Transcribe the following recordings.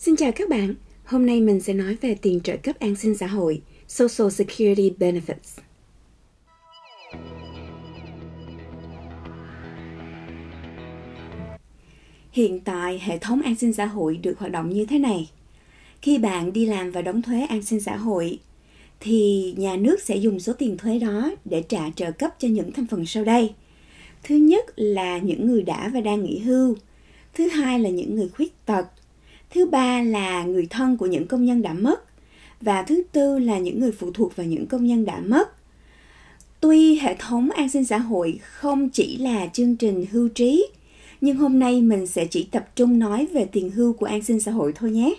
Xin chào các bạn, hôm nay mình sẽ nói về tiền trợ cấp an sinh xã hội, Social Security Benefits. Hiện tại, hệ thống an sinh xã hội được hoạt động như thế này. Khi bạn đi làm và đóng thuế an sinh xã hội, thì nhà nước sẽ dùng số tiền thuế đó để trả trợ cấp cho những thành phần sau đây. Thứ nhất là những người đã và đang nghỉ hưu. Thứ hai là những người khuyết tật thứ ba là người thân của những công nhân đã mất và thứ tư là những người phụ thuộc vào những công nhân đã mất tuy hệ thống an sinh xã hội không chỉ là chương trình hưu trí nhưng hôm nay mình sẽ chỉ tập trung nói về tiền hưu của an sinh xã hội thôi nhé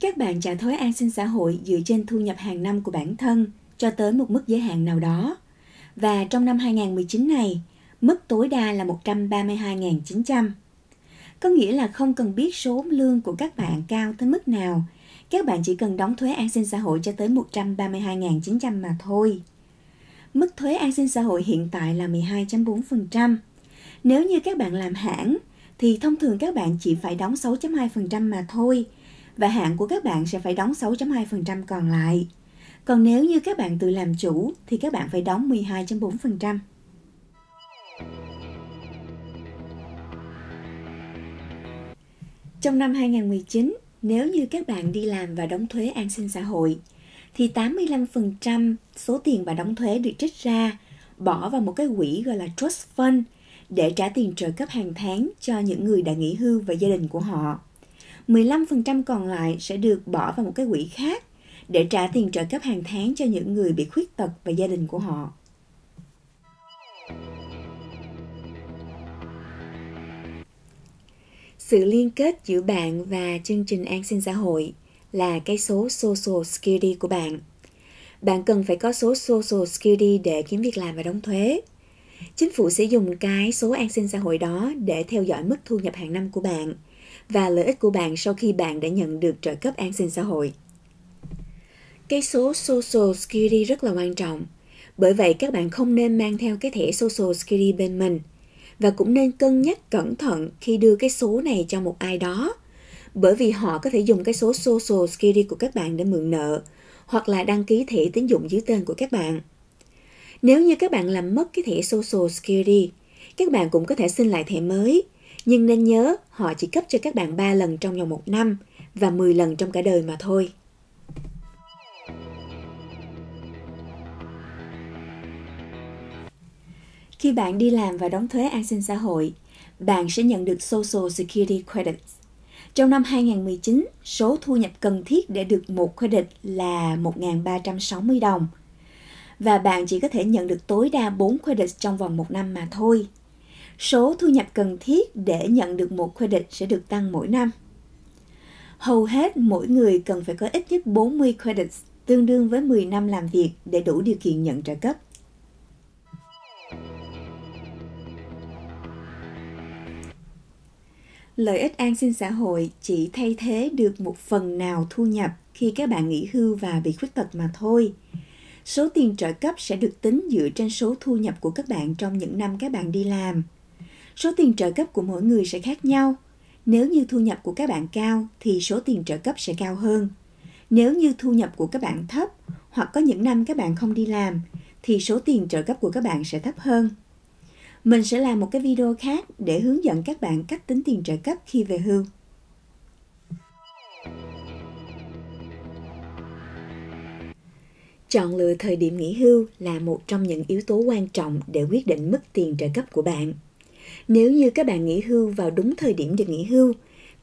các bạn trả thuế an sinh xã hội dựa trên thu nhập hàng năm của bản thân cho tới một mức giới hạn nào đó. Và trong năm 2019 này, mức tối đa là 132.900. Có nghĩa là không cần biết số lương của các bạn cao tới mức nào, các bạn chỉ cần đóng thuế an sinh xã hội cho tới 132.900 mà thôi. Mức thuế an sinh xã hội hiện tại là 12.4%. Nếu như các bạn làm hãng thì thông thường các bạn chỉ phải đóng 6.2% mà thôi và hạn của các bạn sẽ phải đóng 6.2% còn lại. Còn nếu như các bạn tự làm chủ thì các bạn phải đóng 12.4%. Trong năm 2019, nếu như các bạn đi làm và đóng thuế an sinh xã hội, thì 85% số tiền bạn đóng thuế được trích ra bỏ vào một cái quỹ gọi là trust fund để trả tiền trợ cấp hàng tháng cho những người đã nghỉ hưu và gia đình của họ. 15% còn lại sẽ được bỏ vào một cái quỹ khác để trả tiền trợ cấp hàng tháng cho những người bị khuyết tật và gia đình của họ. Sự liên kết giữa bạn và chương trình an sinh xã hội là cái số social security của bạn. Bạn cần phải có số social security để kiếm việc làm và đóng thuế. Chính phủ sẽ dùng cái số an sinh xã hội đó để theo dõi mức thu nhập hàng năm của bạn và lợi ích của bạn sau khi bạn đã nhận được trợ cấp an sinh xã hội. Cái số social security rất là quan trọng. Bởi vậy các bạn không nên mang theo cái thẻ social security bên mình – và cũng nên cân nhắc cẩn thận khi đưa cái số này cho một ai đó bởi vì họ có thể dùng cái số social security của các bạn để mượn nợ hoặc là đăng ký thẻ tín dụng dưới tên của các bạn. Nếu như các bạn làm mất cái thẻ social security, các bạn cũng có thể xin lại thẻ mới, nhưng nên nhớ họ chỉ cấp cho các bạn 3 lần trong vòng một năm và 10 lần trong cả đời mà thôi. Khi bạn đi làm và đóng thuế an sinh xã hội, bạn sẽ nhận được Social Security Credits. Trong năm 2019, số thu nhập cần thiết để được một credit là 1.360 đồng. Và bạn chỉ có thể nhận được tối đa 4 credit trong vòng một năm mà thôi. Số thu nhập cần thiết để nhận được một credit sẽ được tăng mỗi năm. Hầu hết mỗi người cần phải có ít nhất 40 credits, tương đương với 10 năm làm việc để đủ điều kiện nhận trợ cấp. lợi ích an sinh xã hội chỉ thay thế được một phần nào thu nhập khi các bạn nghỉ hưu và bị khuyết tật mà thôi. Số tiền trợ cấp sẽ được tính dựa trên số thu nhập của các bạn trong những năm các bạn đi làm. Số tiền trợ cấp của mỗi người sẽ khác nhau. Nếu như thu nhập của các bạn cao thì số tiền trợ cấp sẽ cao hơn. Nếu như thu nhập của các bạn thấp hoặc có những năm các bạn không đi làm thì số tiền trợ cấp của các bạn sẽ thấp hơn. Mình sẽ làm một cái video khác để hướng dẫn các bạn cách tính tiền trợ cấp khi về hưu. Chọn lựa thời điểm nghỉ hưu là một trong những yếu tố quan trọng để quyết định mức tiền trợ cấp của bạn. Nếu như các bạn nghỉ hưu vào đúng thời điểm được nghỉ hưu,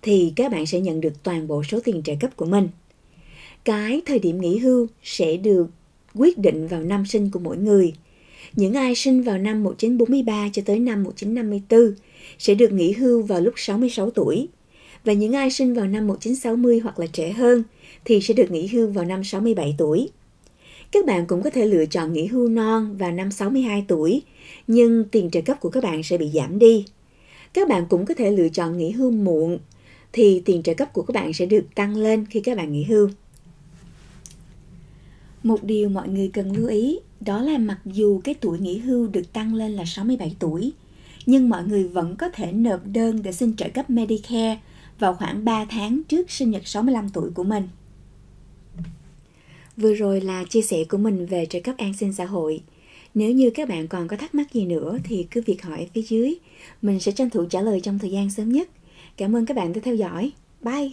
thì các bạn sẽ nhận được toàn bộ số tiền trợ cấp của mình. Cái thời điểm nghỉ hưu sẽ được quyết định vào năm sinh của mỗi người – những ai sinh vào năm 1943 cho tới năm 1954 sẽ được nghỉ hưu vào lúc 66 tuổi và những ai sinh vào năm 1960 hoặc là trẻ hơn thì sẽ được nghỉ hưu vào năm 67 tuổi. Các bạn cũng có thể lựa chọn nghỉ hưu non vào năm 62 tuổi, nhưng tiền trợ cấp của các bạn sẽ bị giảm đi. Các bạn cũng có thể lựa chọn nghỉ hưu muộn thì tiền trợ cấp của các bạn sẽ được tăng lên khi các bạn nghỉ hưu. Một điều mọi người cần lưu ý đó là mặc dù cái tuổi nghỉ hưu được tăng lên là 67 tuổi, nhưng mọi người vẫn có thể nộp đơn để xin trợ cấp Medicare vào khoảng 3 tháng trước sinh nhật 65 tuổi của mình. Vừa rồi là chia sẻ của mình về trợ cấp an sinh xã hội. Nếu như các bạn còn có thắc mắc gì nữa thì cứ việc hỏi phía dưới. Mình sẽ tranh thủ trả lời trong thời gian sớm nhất. Cảm ơn các bạn đã theo dõi. Bye!